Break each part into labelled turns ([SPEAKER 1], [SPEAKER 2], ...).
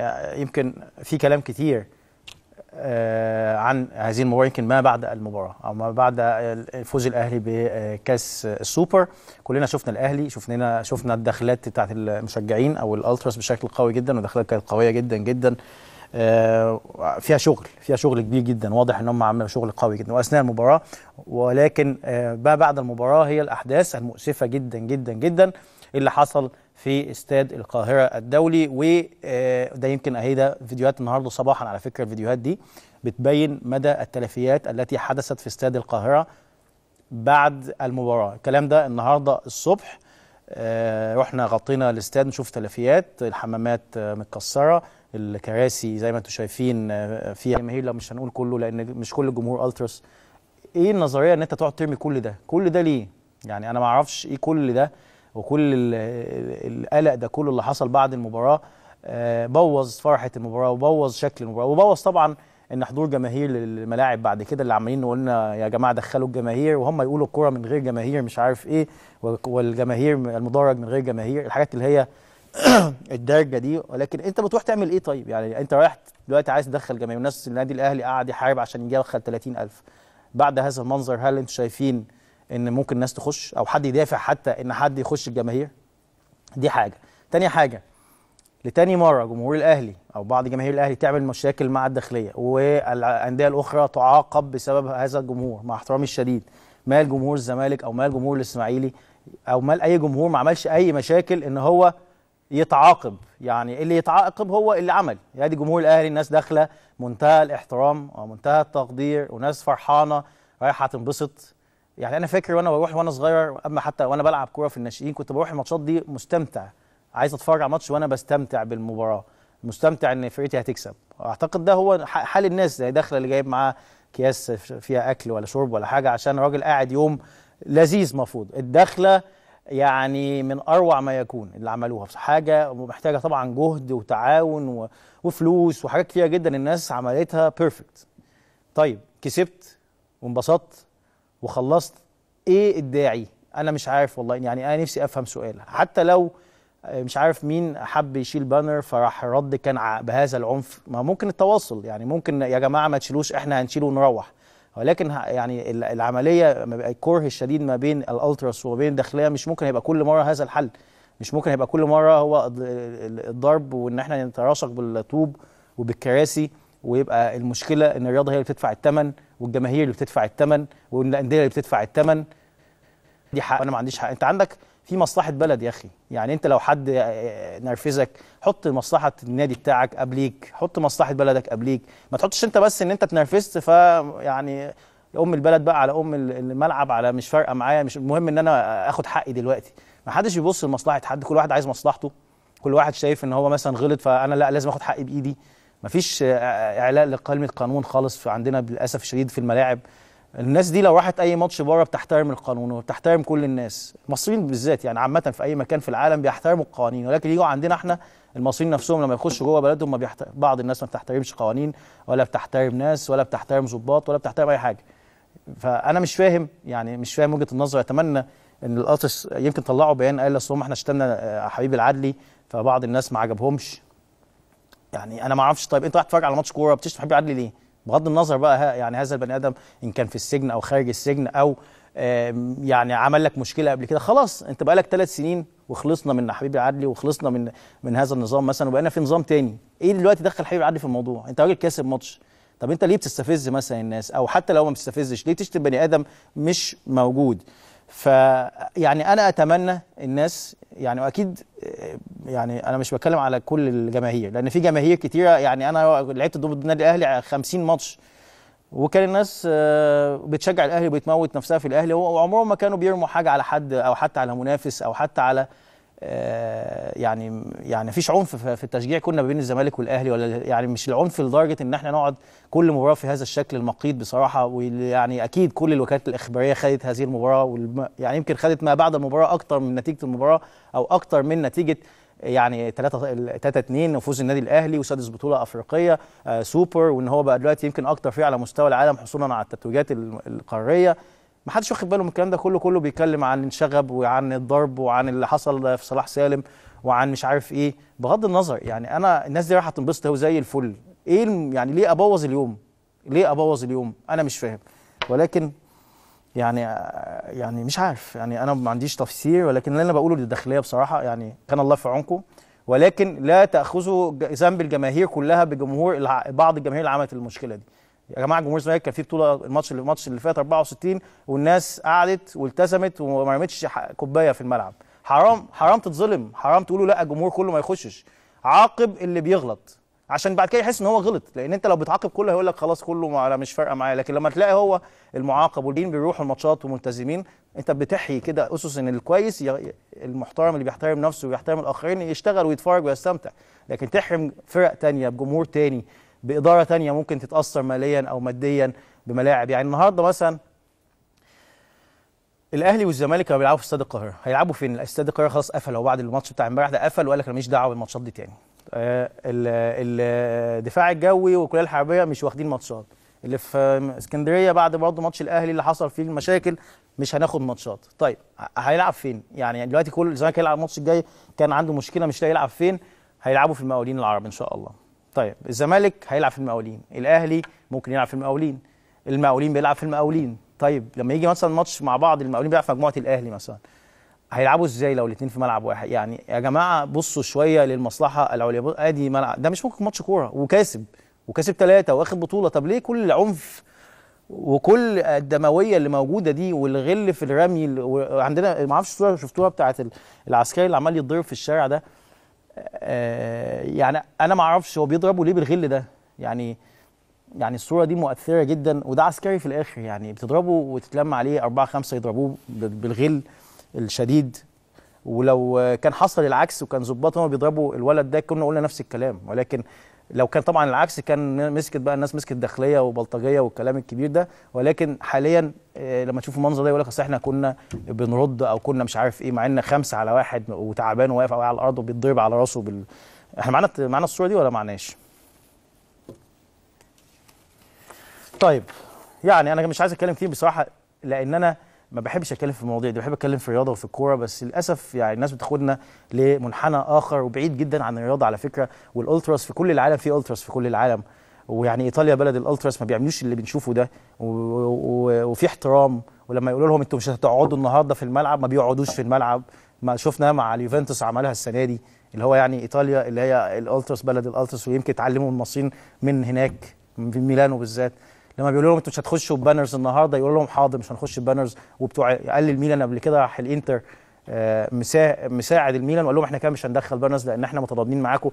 [SPEAKER 1] آه، يمكن في كلام كتير آه، عن هذه المباراه يمكن ما بعد المباراه او ما بعد فوز الاهلي بكاس السوبر كلنا شفنا الاهلي شفنا شفنا الدخلات بتاعت المشجعين او الالتراس بشكل قوي جدا ودخلات كانت قويه جدا جدا آه، فيها شغل فيها شغل كبير جدا واضح ان هم عملوا شغل قوي جدا واثناء المباراه ولكن ما بعد المباراه هي الاحداث المؤسفه جدا جدا جدا اللي حصل في استاد القاهرة الدولي وده آه، يمكن أهي ده فيديوهات النهاردة صباحا على فكرة الفيديوهات دي بتبين مدى التلفيات التي حدثت في استاد القاهرة بعد المباراة الكلام ده النهاردة الصبح آه، رحنا غطينا الاستاد نشوف تلفيات الحمامات آه، متكسرة الكراسي زي ما انتم شايفين فيها جماهير لو مش هنقول كله لأن مش كل الجمهور التراس ايه النظرية ان انت تقعد ترمي كل ده كل ده ليه يعني انا ما اعرفش ايه كل ده وكل القلق ده كله اللي حصل بعد المباراه آه، بوظ فرحه المباراه وبوظ شكل المباراه وبوظ طبعا ان حضور جماهير للملاعب بعد كده اللي عمالين نقول لنا يا جماعه دخلوا الجماهير وهم يقولوا الكوره من غير جماهير مش عارف ايه والجماهير المدرج من غير جماهير الحاجات اللي هي الدارجه دي ولكن انت بتروح تعمل ايه طيب يعني انت رايح دلوقتي عايز تدخل جماهير ناس النادي الاهلي قاعد يحارب عشان يدخل 30000 بعد هذا المنظر هل انتوا شايفين ان ممكن الناس تخش او حد يدافع حتى ان حد يخش الجماهير دي حاجه تاني حاجه لتاني مره جمهور الاهلي او بعض جماهير الاهلي تعمل مشاكل مع الداخليه والانديه الاخرى تعاقب بسبب هذا الجمهور مع احترامي الشديد مال جمهور الزمالك او مال جمهور الاسماعيلي او مال اي جمهور ما عملش اي مشاكل ان هو يتعاقب يعني اللي يتعاقب هو اللي عمل يعني دي جمهور الاهلي الناس داخله منتهى الاحترام ومنتهى التقدير وناس فرحانه رايحه تنبسط يعني انا فاكر وانا بروح وانا صغير اما حتى وانا بلعب كوره في الناشئين كنت بروح الماتشات دي مستمتع عايز اتفرج على ماتش وانا بستمتع بالمباراه مستمتع ان فرقتي هتكسب اعتقد ده هو حال الناس زي داخله اللي جايب معاه اكياس فيها اكل ولا شرب ولا حاجه عشان راجل قاعد يوم لذيذ مفروض الدخله يعني من اروع ما يكون اللي عملوها في حاجه محتاجه طبعا جهد وتعاون وفلوس وحاجات كتيره جدا الناس عملتها بيرفكت طيب كسبت وانبسطت وخلصت ايه الداعي انا مش عارف والله يعني انا نفسي افهم سؤال حتى لو مش عارف مين حب يشيل بانر فراح رد كان بهذا العنف ما ممكن التواصل يعني ممكن يا جماعه ما تشيلوش احنا هنشيله ونروح ولكن يعني العمليه الكره الشديد ما بين الالتراس وما بين الداخليه مش ممكن هيبقى كل مره هذا الحل مش ممكن هيبقى كل مره هو الضرب وان احنا نتراشق بالطوب وبالكراسي ويبقى المشكله ان الرياضه هي اللي بتدفع الثمن والجماهير اللي بتدفع الثمن والانديه اللي بتدفع الثمن دي حق انا ما عنديش حق انت عندك في مصلحه بلد يا اخي يعني انت لو حد آه، آه، نرفزك حط مصلحه النادي بتاعك قبليك حط مصلحه بلدك قبليك ما تحطش انت بس ان انت اتنرفزت فيعني ام البلد بقى على ام الملعب على مش فارقه معايا مش المهم ان انا اخد حقي دلوقتي ما حدش بيبص لمصلحه حد كل واحد عايز مصلحته كل واحد شايف ان هو مثلا غلط فانا لا لازم اخد حقي بايدي مفيش اعلاء لكلمه قانون خالص عندنا للاسف الشديد في الملاعب الناس دي لو راحت اي ماتش بره بتحترم القانون وبتحترم كل الناس المصريين بالذات يعني عامه في اي مكان في العالم بيحترموا القوانين ولكن يجوا عندنا احنا المصريين نفسهم لما يخشوا جوه بلدهم ما بيحت... بعض الناس ما بتحترمش قوانين ولا بتحترم ناس ولا بتحترم ظباط ولا بتحترم اي حاجه فانا مش فاهم يعني مش فاهم وجهه النظر اتمنى ان القطر يمكن طلعوا بيان قال اصل احنا شتمنا آه، حبيب العدلي فبعض الناس ما عجبهمش يعني انا ما اعرفش طيب انت رايح تتفرج على ماتش كوره بتشتم حبيب عدلي ليه؟ بغض النظر بقى ها يعني هذا البني ادم ان كان في السجن او خارج السجن او يعني عمل لك مشكله قبل كده خلاص انت بقالك ثلاث سنين وخلصنا من حبيبي عدلي وخلصنا من من هذا النظام مثلا وبقينا في نظام تاني ايه دلوقتي دخل حبيبي عدلي في الموضوع انت راجل كاسب ماتش طب انت ليه بتستفز مثلا الناس او حتى لو ما بتستفزش ليه تشتم بني ادم مش موجود فيعني انا اتمنى الناس يعني واكيد آه، يعني انا مش بتكلم على كل الجماهير لان في جماهير كتيره يعني انا لعبت ضد النادي الاهلي 50 ماتش وكان الناس آه، بتشجع الاهلي وبتموت نفسها في الاهلي وعمرهم ما كانوا بيرموا حاجه على حد او حتى على منافس او حتى على آه، يعني يعني مفيش عنف في التشجيع كنا بين الزمالك والاهلي ولا يعني مش العنف لدرجه ان احنا نقعد كل مباراه في هذا الشكل المقيت بصراحه ويعني يعني اكيد كل الوكالات الاخباريه خدت هذه المباراه يعني يمكن خدت ما بعد المباراه اكتر من نتيجه المباراه او اكتر من نتيجه يعني 3 3 2 وفوز النادي الاهلي وسادس بطوله افريقيه آه، سوبر وان هو بقى دلوقتي يمكن اكتر فريق على مستوى العالم حصولا على التتويجات القاريه ما حدش واخد باله من الكلام ده كله كله بيتكلم عن الشغب وعن الضرب وعن اللي حصل في صلاح سالم وعن مش عارف ايه بغض النظر يعني انا الناس دي رايحه تنبسط اهو زي الفل ايه يعني ليه ابوظ اليوم ليه ابوظ اليوم انا مش فاهم ولكن يعني يعني مش عارف يعني انا ما عنديش تفسير ولكن اللي انا بقوله للداخليه بصراحه يعني كان الله في عونكم ولكن لا تاخذوا ذنب الجماهير كلها بجمهور بعض الجماهير اللي عملت المشكله دي يا جماعه جمهور الزمالك كان في بطوله الماتش اللي الماتش اللي فات 64 والناس قعدت والتزمت وما رمتش كوبايه في الملعب حرام حرام تتظلم حرام تقولوا لا الجمهور كله ما يخشش عاقب اللي بيغلط عشان بعد كده يحس ان هو غلط لان انت لو بتعاقب كله هيقول لك خلاص كله انا مش فارقه معايا لكن لما تلاقي هو المعاقب والدين بيروحوا الماتشات وملتزمين انت بتحيي كده اسس ان الكويس المحترم اللي بيحترم نفسه ويحترم الاخرين يشتغل ويتفرج ويستمتع لكن تحرم فرق تانية بجمهور تاني بإدارة تانية ممكن تتأثر ماليا أو ماديا بملاعب يعني النهاردة مثلا الاهلي والزمالك لما بيلعبوا في استاد القاهره هيلعبوا فين استاد القاهره خلاص قفل هو بعد الماتش بتاع امبارح ده قفل وقال لك انا ماليش دعوه بالماتشات دي تاني آه، الدفاع الجوي والكليه الحربيه مش واخدين ماتشات اللي في اسكندريه بعد برضه ماتش الاهلي اللي حصل فيه المشاكل مش هناخد ماتشات طيب هيلعب فين يعني دلوقتي كل الزمالك هيلعب الماتش الجاي كان عنده مشكله مش لاقي يلعب فين هيلعبوا في المقاولين العرب ان شاء الله طيب الزمالك هيلعب في المقاولين الاهلي ممكن يلعب في المقاولين المقاولين بيلعب في المقاولين طيب لما يجي مثلا ماتش مع بعض المقاولين بيلعب في مجموعه الاهلي مثلا هيلعبوا ازاي لو الاثنين في ملعب واحد يعني يا جماعه بصوا شويه للمصلحه العليا ادي ملعب ده مش ممكن ماتش كوره وكاسب وكاسب ثلاثه واخد بطوله طب ليه كل العنف وكل الدمويه اللي موجوده دي والغل في الرمي عندنا ما اعرفش شفتوها بتاعه العسكري اللي عمال يتضرب في الشارع ده آه، يعني انا ما اعرفش هو بيضربه ليه بالغل ده يعني يعني الصوره دي مؤثره جدا وده عسكري في الاخر يعني بتضربه وتتلم عليه اربعه خمسه يضربوه بالغل الشديد ولو كان حصل العكس وكان ظباط هم بيضربوا الولد ده كنا قلنا نفس الكلام ولكن لو كان طبعا العكس كان مسكت بقى الناس مسكت داخليه وبلطجيه والكلام الكبير ده ولكن حاليا آه، لما تشوف المنظر ده يقول لك اصل احنا كنا بنرد او كنا مش عارف ايه مع ان خمسه على واحد وتعبان واقف على الارض وبيتضرب على راسه بال... احنا معانا معانا الصوره دي ولا معناش؟ طيب يعني انا مش عايز اتكلم كتير بصراحه لان انا ما بحبش اتكلم في المواضيع دي بحب اتكلم في الرياضه وفي الكوره بس للاسف يعني الناس بتاخدنا لمنحنى اخر وبعيد جدا عن الرياضه على فكره والالتراس في كل العالم في التراس في كل العالم ويعني ايطاليا بلد الالتراس ما بيعملوش اللي بنشوفه ده وفي احترام ولما يقولوا لهم انتوا مش هتقعدوا النهارده في الملعب ما بيقعدوش في الملعب ما شفناها مع اليوفنتوس عملها السنه دي اللي هو يعني ايطاليا اللي هي الالتراس بلد الالتراس ويمكن اتعلموا المصريين من هناك في ميلانو بالذات لما بيقولوا لهم انتوا مش هتخشوا ببانرز النهارده يقولوا لهم حاضر مش هنخش ببانرز وبتوع قال الميلان قبل كده راح الانتر آه، مساعد الميلان وقال لهم احنا كده مش هندخل بانرز لان احنا متضامنين معاكم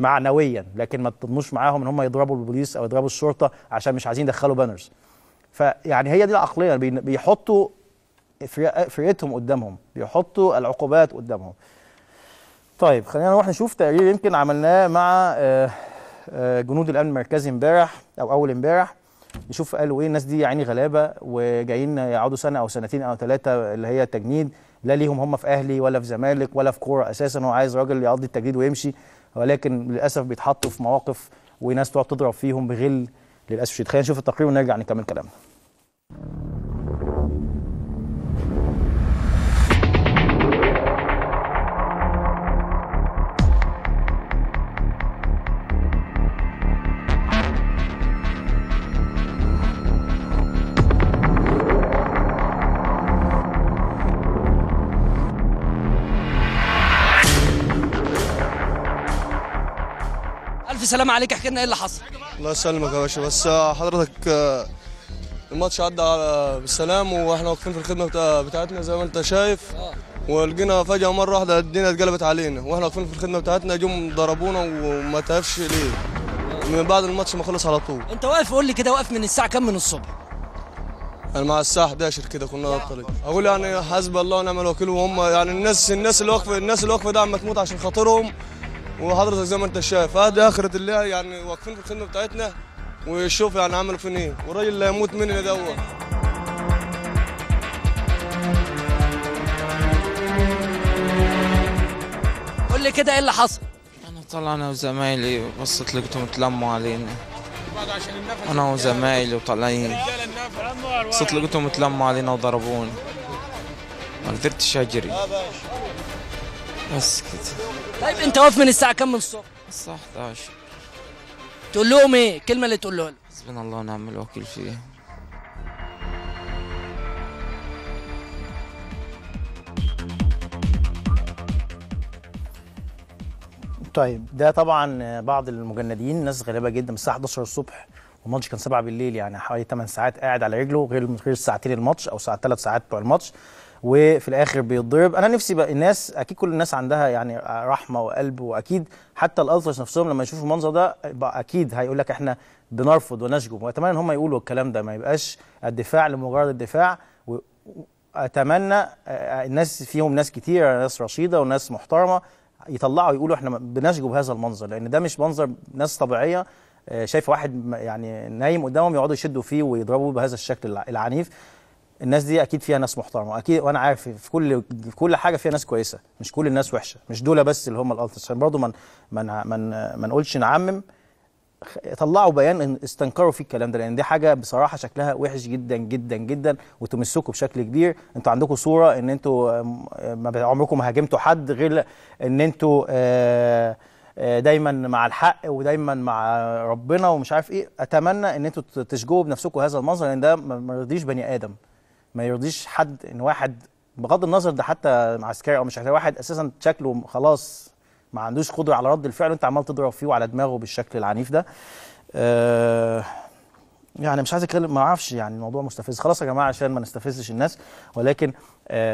[SPEAKER 1] معنويا لكن ما تضمنوش معاهم ان هم يضربوا البوليس او يضربوا الشرطه عشان مش عايزين يدخلوا بانرز فيعني هي دي العقليه بيحطوا فرقتهم قدامهم بيحطوا العقوبات قدامهم طيب خلينا نروح نشوف تقرير يمكن عملناه مع آه، آه، جنود الامن المركزي امبارح او اول امبارح نشوف قالوا ايه الناس دي يعني غلابه وجايين يقعدوا سنه او سنتين او ثلاثه اللي هي تجنيد لا ليهم هم في اهلي ولا في زمالك ولا في كوره اساسا هو عايز راجل يقضي التجنيد ويمشي ولكن للاسف بيتحطوا في مواقف وناس تقعد تضرب فيهم بغل للاسف شديد خلينا نشوف التقرير ونرجع نكمل كلامنا. سلام عليك احكي لنا ايه اللي حصل الله يسلمك يا باشا بس آه، حضرتك آه، الماتش عدى على آه، بالسلام واحنا واقفين في الخدمه بتاعتنا زي ما انت شايف ولقينا فجاه مره واحده الدنيا اتقلبت علينا واحنا واقفين في الخدمه بتاعتنا جم ضربونا وما تعرفش ليه من بعد الماتش ما خلص على طول انت واقف قول لي كده واقف من الساعه كام من الصبح انا مع الساعه 11 كده كنا على اقول يعني حسب الله ونعم الوكيل وهم يعني الناس الناس اللي واقفه الناس اللي واقفه ده عم تموت عشان خاطرهم وحضرتك زي ما انت شايف هذه اخره الله يعني واقفين في الخدمه بتاعتنا ويشوف يعني عملوا فين ايه والراجل اللي هيموت مننا دوت قول لي كده ايه اللي حصل انا طلعنا وزمايلي بصيت لقيتهم اتلموا علينا انا وزمايلي وطالعين بصيت لقيتهم اتلموا علينا وضربوني ما قدرتش اجري آه، بس كده طيب انت واقف من الساعه كام من الصبح؟ الساعه 11 تقول لهم ايه؟ الكلمه اللي تقولها لهم حسبنا الله ونعم الوكيل فيه طيب ده طبعا بعض المجندين ناس غريبه جدا الساعه 11 الصبح والماتش كان 7 بالليل يعني حوالي 8 ساعات قاعد على رجله غير غير الساعتين الماتش او ساعه 3 ساعات بتوع الماتش وفي الاخر بيتضرب انا نفسي بقى الناس اكيد كل الناس عندها يعني رحمه وقلب واكيد حتى الالتراس نفسهم لما يشوفوا المنظر ده اكيد هيقول لك احنا بنرفض ونشجب واتمنى ان هم يقولوا الكلام ده ما يبقاش الدفاع لمجرد الدفاع واتمنى آه، الناس فيهم ناس كتير ناس رشيده وناس محترمه يطلعوا يقولوا احنا بنشجب هذا المنظر لان ده مش منظر ناس طبيعيه آه، شايف واحد يعني نايم قدامهم يقعدوا يشدوا فيه ويضربوا بهذا الشكل العنيف الناس دي اكيد فيها ناس محترمه اكيد وانا عارف في كل في كل حاجه فيها ناس كويسه مش كل الناس وحشه مش دول بس اللي هم الالتس عشان برضه ما من من ما نقولش نعمم طلعوا بيان استنكروا فيه الكلام ده لان دي حاجه بصراحه شكلها وحش جدا جدا جدا وتمسكوا بشكل كبير انتوا عندكم صوره ان انتوا ما عمركم ما هاجمتوا حد غير ان انتوا آه، آه، دايما مع الحق ودايما مع ربنا ومش عارف ايه اتمنى ان انتوا تشجوا بنفسكم هذا المنظر لان ده ما يرضيش بني ادم ما يرضيش حد ان واحد بغض النظر ده حتى عسكري او مش عسكري واحد اساسا شكله خلاص ما عندوش قدره على رد الفعل وانت عمال تضرب فيه وعلى دماغه بالشكل العنيف ده أه يعني مش عايز اتكلم ما اعرفش يعني الموضوع مستفز خلاص يا جماعه عشان ما نستفزش الناس ولكن أه